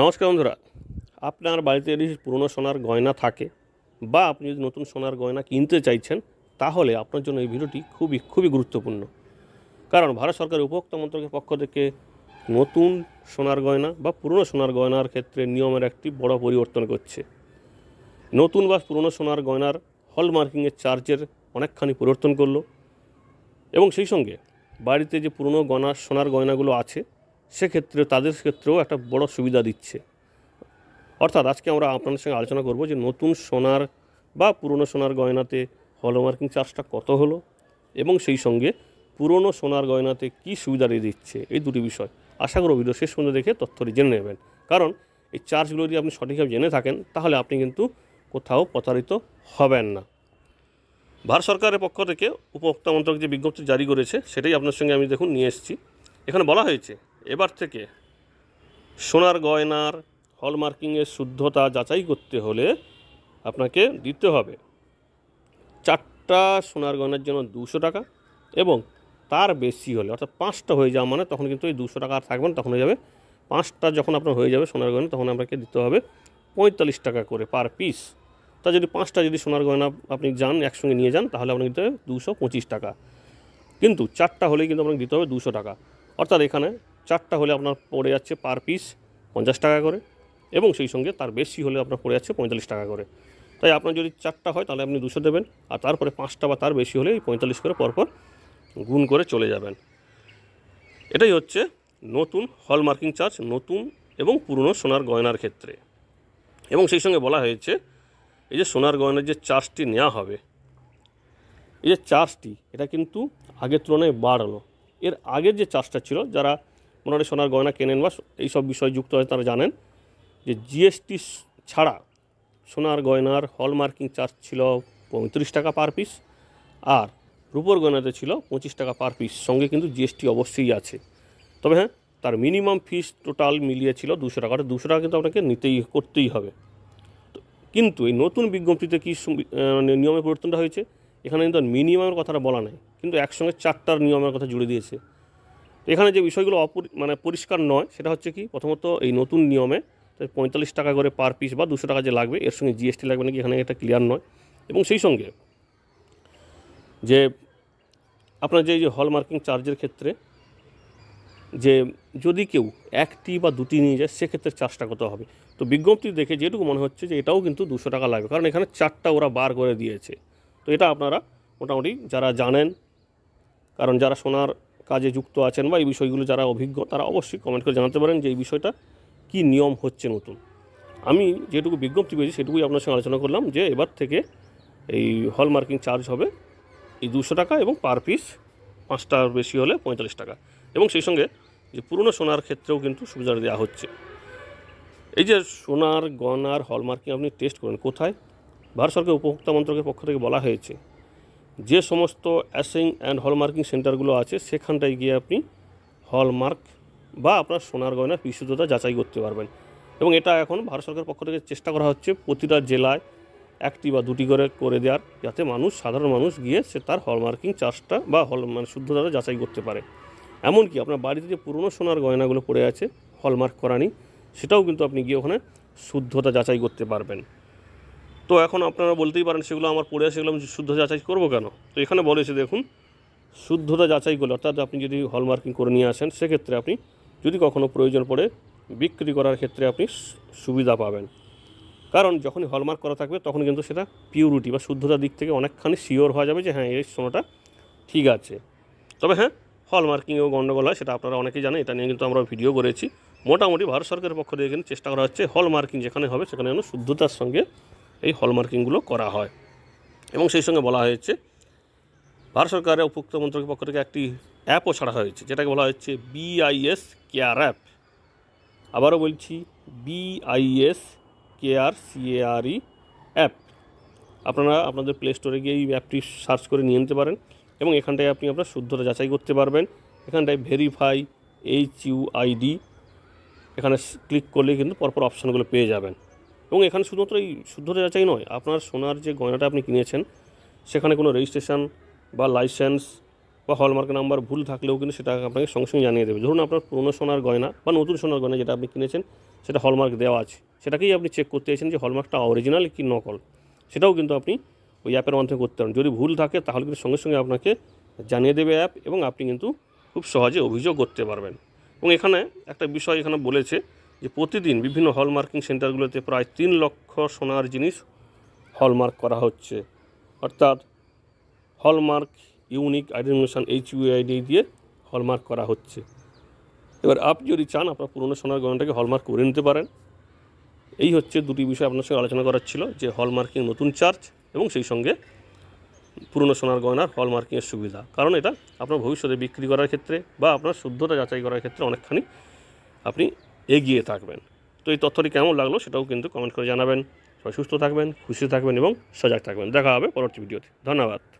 নমস্কার বন্ধুরা আপনার বাড়িতে যদি পুরনো সোনার গয়না থাকে বা আপনি যদি নতুন সোনার গয়না কিনতে চাইছেন তাহলে আপনার জন্য এই ভিডিওটি খুবই খুবই গুরুত্বপূর্ণ কারণ ভারত সরকারের উপভোক্তা মন্ত্রকের পক্ষ থেকে নতুন সোনার গয়না বা পুরনো সোনার গয়নার ক্ষেত্রে নিয়মের একটি বড় পরিবর্তন করছে নতুন বা পুরনো সোনার গয়নার হলমার্কিংয়ের চার্জের অনেকখানি পরিবর্তন করলো এবং সেই সঙ্গে বাড়িতে যে পুরনো গয়না সোনার গয়নাগুলো আছে সেক্ষেত্রে তাদের ক্ষেত্রেও একটা বড় সুবিধা দিচ্ছে অর্থাৎ আজকে আমরা আপনাদের সঙ্গে আলোচনা করব যে নতুন সোনার বা পুরনো সোনার গয়নাতে হলমার্কিং চার্জটা কত হলো এবং সেই সঙ্গে পুরনো সোনার গয়নাতে কি সুবিধা দিয়ে দিচ্ছে এই দুটি বিষয় আশা করব ভিডিও শেষ পর্যন্ত দেখে তথ্যটি জেনে নেবেন কারণ এই চার্জগুলো যদি আপনি সঠিকভাবে জেনে থাকেন তাহলে আপনি কিন্তু কোথাও প্রতারিত হবেন না ভারত সরকারের পক্ষ থেকে উপভোক্তা মন্ত্রক যে বিজ্ঞপ্তি জারি করেছে সেটাই আপনার সঙ্গে আমি দেখুন নিয়ে এসেছি এখানে বলা হয়েছে এবার থেকে সোনার গয়নার হলমার্কিংয়ের শুদ্ধতা যাচাই করতে হলে আপনাকে দিতে হবে চারটা সোনার গয়নার জন্য দুশো টাকা এবং তার বেশি হলে অর্থাৎ পাঁচটা হয়ে যাওয়া মানে তখন কিন্তু ওই দুশো টাকা আর থাকবেন তখন হয়ে যাবে পাঁচটা যখন আপনার হয়ে যাবে সোনার গয়না তখন আপনাকে দিতে হবে পঁয়তাল্লিশ টাকা করে পার পিস তা যদি পাঁচটা যদি সোনার গয়না আপনি যান একসঙ্গে নিয়ে যান তাহলে আপনাকে দিতে হবে দুশো পঁচিশ টাকা কিন্তু চারটা হলেই কিন্তু আপনাকে দিতে হবে দুশো টাকা অর্থাৎ এখানে চারটা হলে আপনার পড়ে যাচ্ছে পার পিস পঞ্চাশ টাকা করে এবং সেই সঙ্গে তার বেশি হলে আপনার পড়ে যাচ্ছে পঁয়তাল্লিশ টাকা করে তাই আপনার যদি চারটা হয় তাহলে আপনি দুশো দেবেন আর তারপরে পাঁচটা বা তার বেশি হলে এই পঁয়তাল্লিশ করে পরপর গুণ করে চলে যাবেন এটাই হচ্ছে নতুন হলমার্কিং চার্জ নতুন এবং পুরনো সোনার গয়নার ক্ষেত্রে এবং সেই সঙ্গে বলা হয়েছে এই যে সোনার গয়নার যে চার্জটি নেওয়া হবে এই যে চার্জটি এটা কিন্তু আগের তুলনায় বাড়লো এর আগের যে চার্জটা ছিল যারা ওনারা সোনার গয়না কেনেন বা এইসব বিষয় যুক্ত হয় তারা জানেন যে জিএসটি ছাড়া সোনার গয়নার হলমার্কিং চার্জ ছিল পঁয়ত্রিশ টাকা পার পিস আর রুপোর গয়নাতে ছিল পঁচিশ টাকা পার পিস সঙ্গে কিন্তু জিএসটি অবশ্যই আছে তবে হ্যাঁ তার মিনিমাম ফিস টোটাল মিলিয়ে ছিল দুশো টাকা ওটা দুশো টাকা কিন্তু আপনাকে নিতেই করতেই হবে কিন্তু এই নতুন বিজ্ঞপ্তিতে কী মানে নিয়মে পরিবর্তনটা হয়েছে এখানে কিন্তু মিনিমামের কথাটা বলা নাই কিন্তু একসঙ্গে চারটার নিয়মের কথা জুড়ে দিয়েছে এখানে যে বিষয়গুলো অপরি মানে পরিষ্কার নয় সেটা হচ্ছে কি প্রথমত এই নতুন নিয়মে পঁয়তাল্লিশ টাকা করে পার পিস বা দুশো টাকা যে লাগবে এর সঙ্গে জিএসটি লাগবে নাকি এখানে এটা ক্লিয়ার নয় এবং সেই সঙ্গে যে আপনার যে হলমার্কিং চার্জের ক্ষেত্রে যে যদি কেউ একটি বা দুটি নিয়ে যায় সেক্ষেত্রে চার্জটা কত হবে তো বিজ্ঞপ্তি দেখে যেটুকু মনে হচ্ছে যে এটাও কিন্তু দুশো টাকা লাগবে কারণ এখানে চারটা ওরা বার করে দিয়েছে তো এটা আপনারা মোটামুটি যারা জানেন কারণ যারা সোনার কাজে যুক্ত আছেন বা এই বিষয়গুলো যারা অভিজ্ঞ তারা অবশ্যই কমেন্ট করে জানাতে পারেন যে এই বিষয়টা কি নিয়ম হচ্ছে নতুন আমি যেটুকু বিজ্ঞপ্তি পেয়েছি সেটুকুই আপনার সঙ্গে আলোচনা করলাম যে এবার থেকে এই হল মার্কিং চার্জ হবে এই দুশো টাকা এবং পার পিস পাঁচটার বেশি হলে পঁয়তাল্লিশ টাকা এবং সেই সঙ্গে যে পুরনো সোনার ক্ষেত্রেও কিন্তু সুবিধা দেওয়া হচ্ছে এই যে সোনার গনার হলমার্কিং আপনি টেস্ট করেন কোথায় ভারত সরকার উপভোক্তা মন্ত্রকের পক্ষ থেকে বলা হয়েছে যে সমস্ত অ্যাসিং অ্যান্ড হলমার্কিং সেন্টারগুলো আছে সেখানটায় গিয়ে আপনি হলমার্ক বা আপনার সোনার গয়নার বিশুদ্ধতা যাচাই করতে পারবেন এবং এটা এখন ভারত সরকারের পক্ষ থেকে চেষ্টা করা হচ্ছে প্রতিটা জেলায় একটি বা দুটি করে করে দেওয়ার যাতে মানুষ সাধারণ মানুষ গিয়ে সে তার হলমার্কিং চার্জটা বা হল মানে শুদ্ধতাটা যাচাই করতে পারে এমনকি আপনার বাড়িতে যে পুরনো সোনার গয়নাগুলো পড়ে আছে হলমার্ক করানি সেটাও কিন্তু আপনি গিয়ে ওখানে শুদ্ধতা যাচাই করতে পারবেন তো এখন আপনারা বলতেই পারেন সেগুলো আমার পড়ে আসে আমি শুদ্ধ যাচাই করবো কেন তো এখানে বলেছে দেখুন শুদ্ধতা যাচাই করলে অর্থাৎ আপনি যদি হলমার্কিং করে নিয়ে আসেন সেক্ষেত্রে আপনি যদি কখনও প্রয়োজন পড়ে বিক্রি করার ক্ষেত্রে আপনি সুবিধা পাবেন কারণ যখনই হলমার্ক করা থাকবে তখন কিন্তু সেটা পিউরিটি বা শুদ্ধতার দিক থেকে অনেকখানি শিওর হওয়া যাবে যে হ্যাঁ এই সোনাটা ঠিক আছে তবে হ্যাঁ হলমার্কিংয়েও গণ্ডগোল হয় সেটা আপনারা অনেকেই জানেন এটা নিয়ে কিন্তু আমরা ভিডিও করেছি মোটামুটি ভারত সরকারের পক্ষ থেকে কিন্তু চেষ্টা করা হচ্ছে হলমার্কিং যেখানে হবে সেখানে যেন শুদ্ধতার সঙ্গে এই হলমার্কিংগুলো করা হয় এবং সেই সঙ্গে বলা হয়েছে ভারত সরকারের উপভোক্তা মন্ত্রকের পক্ষ থেকে একটি অ্যাপও ছাড়া হয়েছে যেটাকে বলা হয়েছে বিআইএস কেয়ার অ্যাপ আবারও বলছি বিআইএস কেয়ার সিএআরই অ্যাপ আপনারা আপনাদের প্লে স্টোরে গিয়ে এই অ্যাপটি সার্চ করে নিয়ে নিতে পারেন এবং এখানটায় আপনি আপনার শুদ্ধতা যাচাই করতে পারবেন এখানটায় ভেরিফাই এইচ ইউআইডি এখানে ক্লিক করলে কিন্তু পরপর অপশানগুলো পেয়ে যাবেন এবং এখানে শুধুমাত্র এই শুদ্ধতা যাচাই নয় আপনার সোনার যে গয়নাটা আপনি কিনেছেন সেখানে কোনো রেজিস্ট্রেশন বা লাইসেন্স বা হলমার্ক নাম্বার ভুল থাকলেও কিন্তু সেটা আপনাকে সঙ্গে সঙ্গে জানিয়ে দেবে ধরুন আপনার পুরনো সোনার গয়না বা নতুন সোনার গয়না যেটা আপনি কিনেছেন সেটা হলমার্ক দেওয়া আছে সেটাকেই আপনি চেক করতে চাইছেন যে হলমার্কটা অরিজিনাল কি নকল সেটাও কিন্তু আপনি ওই অ্যাপের মাধ্যমে করতে পারেন যদি ভুল থাকে তাহলে কিন্তু সঙ্গে সঙ্গে আপনাকে জানিয়ে দেবে অ্যাপ এবং আপনি কিন্তু খুব সহজে অভিযোগ করতে পারবেন এবং এখানে একটা বিষয় এখানে বলেছে যে প্রতিদিন বিভিন্ন হলমার্কিং সেন্টারগুলোতে প্রায় তিন লক্ষ সোনার জিনিস হলমার্ক করা হচ্ছে অর্থাৎ hallmark unique identification H UID দিয়ে হলমার্ক করা হচ্ছে এবার আপনি যদি চান আপনার পুরনো সোনার গয়নাটাকে হলমার্ক করে নিতে পারেন এই হচ্ছে দুটি বিষয় আপনার সঙ্গে আলোচনা করার ছিল যে হলমার্কিং নতুন চার্জ এবং সেই সঙ্গে পুরনো সোনার গয়নার হলমার্কিংয়ের সুবিধা কারণ এটা আপনার ভবিষ্যতে বিক্রি করার ক্ষেত্রে বা আপনার শুদ্ধতা যাচাই করার ক্ষেত্রে অনেকখানি আপনি এগিয়ে থাকবেন তো এই তথ্যটি কেমন লাগলো সেটাও কিন্তু কমেন্ট করে জানাবেন সবাই সুস্থ থাকবেন খুশি থাকবেন এবং সজাগ থাকবেন দেখা হবে পরবর্তী ভিডিওতে ধন্যবাদ